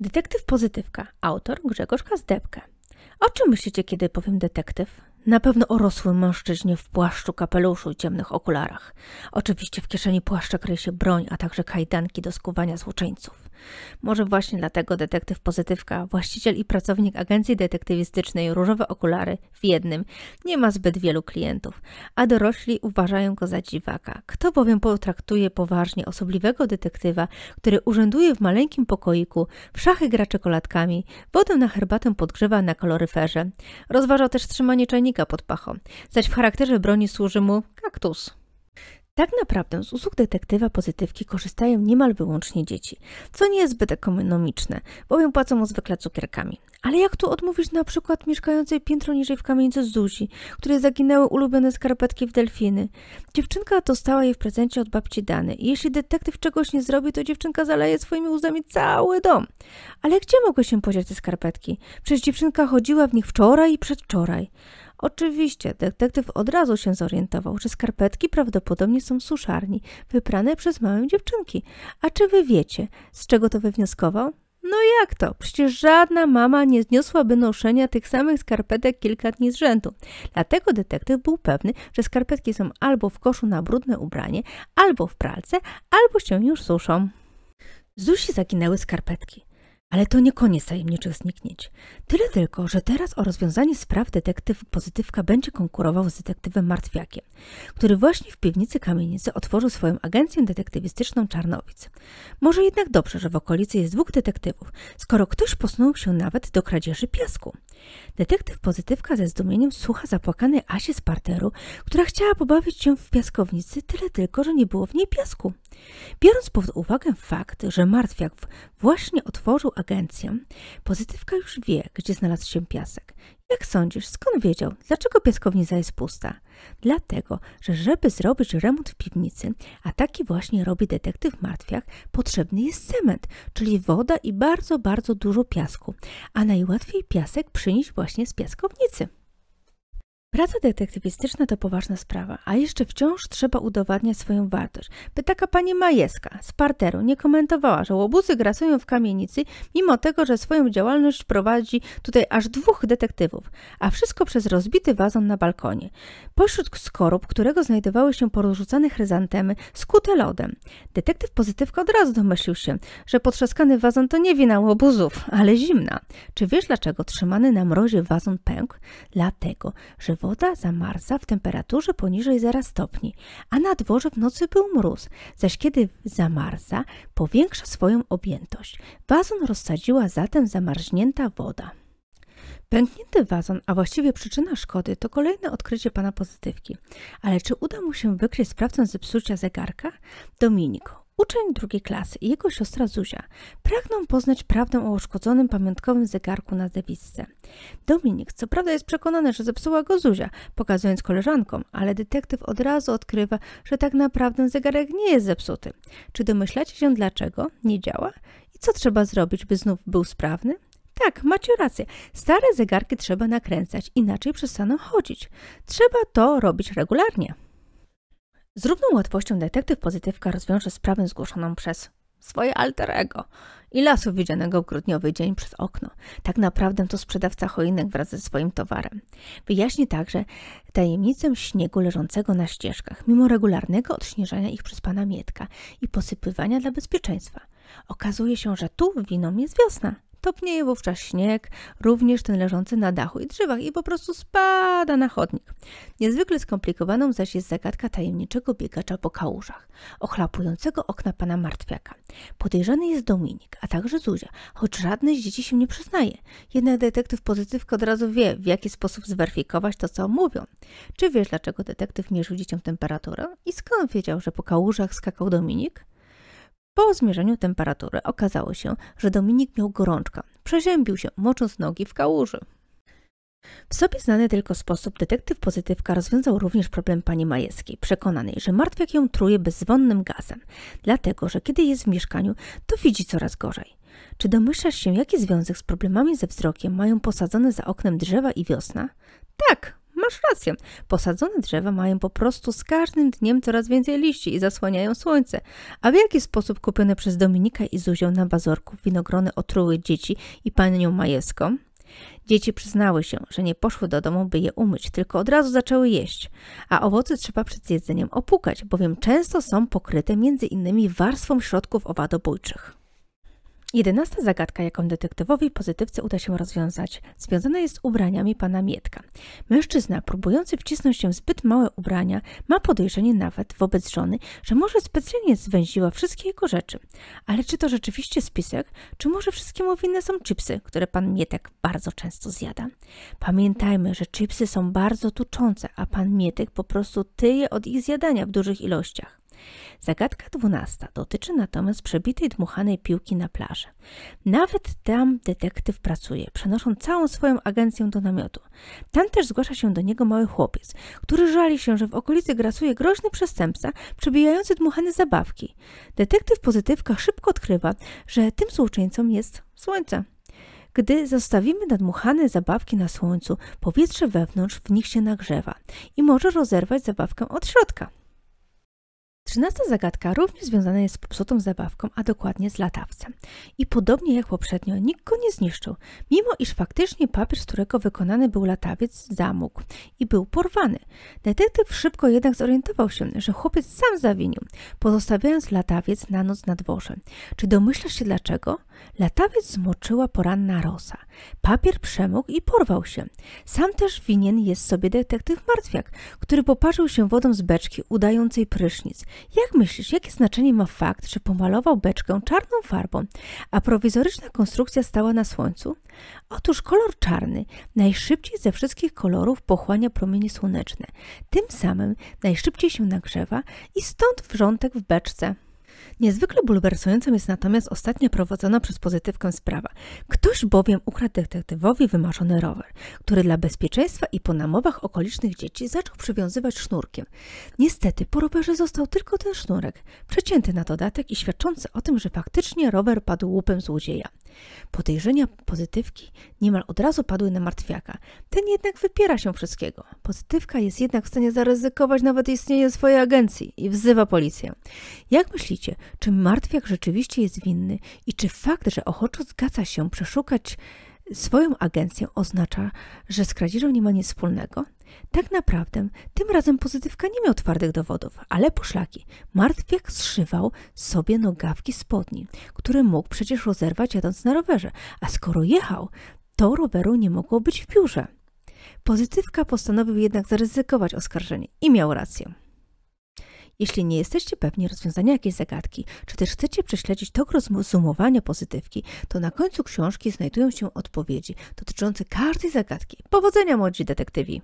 Detektyw Pozytywka, autor Grzegorz Kazdebka. O czym myślicie, kiedy powiem detektyw? Na pewno orosłym mężczyźnie w płaszczu, kapeluszu i ciemnych okularach. Oczywiście w kieszeni płaszcza kryje się broń, a także kajdanki do skuwania złoczyńców. Może właśnie dlatego detektyw Pozytywka, właściciel i pracownik agencji detektywistycznej Różowe Okulary w jednym, nie ma zbyt wielu klientów, a dorośli uważają go za dziwaka. Kto bowiem potraktuje poważnie osobliwego detektywa, który urzęduje w maleńkim pokoiku, w szachy gra czekoladkami, wodę na herbatę podgrzewa na koloryferze. Rozważa też trzymanie czajnika pod pachą, zaś w charakterze broni służy mu kaktus. Tak naprawdę z usług detektywa pozytywki korzystają niemal wyłącznie dzieci, co nie jest zbyt ekonomiczne, bowiem płacą mu zwykle cukierkami. Ale jak tu odmówisz na przykład mieszkającej piętro niżej w kamienicy Zuzi, której zaginęły ulubione skarpetki w delfiny? Dziewczynka dostała je w prezencie od babci Dany i jeśli detektyw czegoś nie zrobi, to dziewczynka zaleje swoimi łzami cały dom. Ale gdzie mogły się podziać te skarpetki? Przecież dziewczynka chodziła w nich wczoraj i przedwczoraj. Oczywiście, detektyw od razu się zorientował, że skarpetki prawdopodobnie są suszarni, wyprane przez małe dziewczynki. A czy wy wiecie, z czego to wywnioskował? No jak to? Przecież żadna mama nie zniosłaby noszenia tych samych skarpetek kilka dni z rzędu. Dlatego detektyw był pewny, że skarpetki są albo w koszu na brudne ubranie, albo w pralce, albo się już suszą. Zusi zaginęły skarpetki. Ale to nie koniec tajemniczych zniknięć. Tyle tylko, że teraz o rozwiązanie spraw detektyw Pozytywka będzie konkurował z detektywem Martwiakiem, który właśnie w piwnicy kamienicy otworzył swoją agencję detektywistyczną Czarnowic. Może jednak dobrze, że w okolicy jest dwóch detektywów, skoro ktoś posunął się nawet do kradzieży piasku. Detektyw Pozytywka ze zdumieniem słucha zapłakanej Asie z parteru, która chciała pobawić się w piaskownicy, tyle tylko, że nie było w niej piasku. Biorąc pod uwagę fakt, że Martwiak właśnie otworzył agencję. Pozytywka już wie, gdzie znalazł się piasek. Jak sądzisz, skąd wiedział, dlaczego piaskownica jest pusta? Dlatego, że żeby zrobić remont w piwnicy, a taki właśnie robi detektyw martwiak, potrzebny jest cement, czyli woda i bardzo, bardzo dużo piasku, a najłatwiej piasek przynieść właśnie z piaskownicy. Praca detektywistyczna to poważna sprawa, a jeszcze wciąż trzeba udowadniać swoją wartość. By taka pani Majeska z parteru nie komentowała, że łobuzy grasują w kamienicy, mimo tego, że swoją działalność prowadzi tutaj aż dwóch detektywów, a wszystko przez rozbity wazon na balkonie. Pośród skorup, którego znajdowały się porozrzucane chryzantemy, skute lodem. Detektyw pozytywka od razu domyślił się, że potrzaskany wazon to nie wina łobuzów, ale zimna. Czy wiesz, dlaczego trzymany na mrozie wazon pękł? Dlatego, że woda zamarza w temperaturze poniżej 0 stopni, a na dworze w nocy był mróz, zaś kiedy zamarza, powiększa swoją objętość. Wazon rozsadziła zatem zamarznięta woda. Pęknięty wazon, a właściwie przyczyna szkody, to kolejne odkrycie pana pozytywki. Ale czy uda mu się wykryć sprawcę zepsucia zegarka? Dominiko? Uczeń drugiej klasy i jego siostra Zuzia pragną poznać prawdę o uszkodzonym pamiątkowym zegarku na zewisce. Dominik co prawda jest przekonany, że zepsuła go Zuzia, pokazując koleżankom, ale detektyw od razu odkrywa, że tak naprawdę zegarek nie jest zepsuty. Czy domyślacie się dlaczego nie działa? I co trzeba zrobić, by znów był sprawny? Tak, macie rację. Stare zegarki trzeba nakręcać, inaczej przestaną chodzić. Trzeba to robić regularnie. Z równą łatwością detektyw pozytywka rozwiąże sprawę zgłoszoną przez swoje alterego i lasu widzianego w grudniowy dzień przez okno. Tak naprawdę to sprzedawca choinek wraz ze swoim towarem. Wyjaśni także tajemnicę śniegu leżącego na ścieżkach, mimo regularnego odśnieżania ich przez pana Mietka i posypywania dla bezpieczeństwa. Okazuje się, że tu winą jest wiosna. Topnieje wówczas śnieg, również ten leżący na dachu i drzewach i po prostu spada na chodnik. Niezwykle skomplikowaną zaś jest zagadka tajemniczego biegacza po kałużach, ochlapującego okna pana martwiaka. Podejrzany jest Dominik, a także Zuzia, choć żadne z dzieci się nie przyznaje. Jednak detektyw pozytywko od razu wie, w jaki sposób zweryfikować to, co mówią. Czy wiesz, dlaczego detektyw mierzył dzieciom temperaturę i skąd wiedział, że po kałużach skakał Dominik? Po zmierzeniu temperatury okazało się, że Dominik miał gorączkę. Przeziębił się, mocząc nogi w kałuży. W sobie znany tylko sposób detektyw pozytywka rozwiązał również problem pani Majewskiej, przekonanej, że martwiak ją truje bezwonnym gazem, dlatego że kiedy jest w mieszkaniu, to widzi coraz gorzej. Czy domyślasz się, jaki związek z problemami ze wzrokiem mają posadzone za oknem drzewa i wiosna? Tak, masz rację. Posadzone drzewa mają po prostu z każdym dniem coraz więcej liści i zasłaniają słońce. A w jaki sposób kupione przez Dominika i Zuzią na bazorku winogrony otruły dzieci i panią Majeską? Dzieci przyznały się, że nie poszły do domu, by je umyć, tylko od razu zaczęły jeść. A owoce trzeba przed jedzeniem opukać, bowiem często są pokryte między innymi warstwą środków owadobójczych. Jedenasta zagadka, jaką detektywowi pozytywce uda się rozwiązać, związana jest z ubraniami pana Mietka. Mężczyzna, próbujący wcisnąć się w zbyt małe ubrania, ma podejrzenie nawet wobec żony, że może specjalnie zwęziła wszystkie jego rzeczy. Ale czy to rzeczywiście spisek, czy może wszystkiemu winne są chipsy, które pan Mietek bardzo często zjada? Pamiętajmy, że chipsy są bardzo tuczące, a pan Mietek po prostu tyje od ich zjadania w dużych ilościach. Zagadka dwunasta dotyczy natomiast przebitej dmuchanej piłki na plaży. Nawet tam detektyw pracuje, przenosząc całą swoją agencję do namiotu. Tam też zgłasza się do niego mały chłopiec, który żali się, że w okolicy grasuje groźny przestępca przebijający dmuchane zabawki. Detektyw pozytywka szybko odkrywa, że tym złoczyńcą jest słońce. Gdy zostawimy nadmuchane zabawki na słońcu, powietrze wewnątrz w nich się nagrzewa i może rozerwać zabawkę od środka. Trzynasta zagadka również związana jest z popsutą zabawką, a dokładnie z latawcem. I podobnie jak poprzednio, nikt go nie zniszczył, mimo iż faktycznie papier, z którego wykonany był latawiec, zamógł i był porwany. Detektyw szybko jednak zorientował się, że chłopiec sam zawinił, pozostawiając latawiec na noc na dworze. Czy domyślasz się dlaczego? Latawiec zmoczyła poranna rosa. Papier przemógł i porwał się. Sam też winien jest sobie detektyw Martwiak, który poparzył się wodą z beczki udającej prysznic. Jak myślisz, jakie znaczenie ma fakt, że pomalował beczkę czarną farbą, a prowizoryczna konstrukcja stała na słońcu? Otóż kolor czarny najszybciej ze wszystkich kolorów pochłania promienie słoneczne. Tym samym najszybciej się nagrzewa i stąd wrzątek w beczce. Niezwykle bulwersującą jest natomiast ostatnio prowadzona przez pozytywkę sprawa. Ktoś bowiem ukradł detektywowi wymarzony rower, który dla bezpieczeństwa i po namowach okolicznych dzieci zaczął przywiązywać sznurkiem. Niestety po rowerze został tylko ten sznurek, przecięty na dodatek i świadczący o tym, że faktycznie rower padł łupem złodzieja. Podejrzenia pozytywki niemal od razu padły na martwiaka. Ten jednak wypiera się wszystkiego. Pozytywka jest jednak w stanie zaryzykować nawet istnienie swojej agencji i wzywa policję. Jak myślicie, czy martwiak rzeczywiście jest winny i czy fakt, że ochoczo zgadza się przeszukać swoją agencję oznacza, że z kradzieżą nie ma nic wspólnego? Tak naprawdę, tym razem pozytywka nie miał twardych dowodów, ale poszlaki. Martwiak zszywał sobie nogawki spodni, które mógł przecież rozerwać jadąc na rowerze, a skoro jechał, to roweru nie mogło być w biurze. Pozytywka postanowił jednak zaryzykować oskarżenie i miał rację. Jeśli nie jesteście pewni rozwiązania jakiejś zagadki, czy też chcecie prześledzić tok rozumowania pozytywki, to na końcu książki znajdują się odpowiedzi dotyczące każdej zagadki. Powodzenia, młodzi detektywi!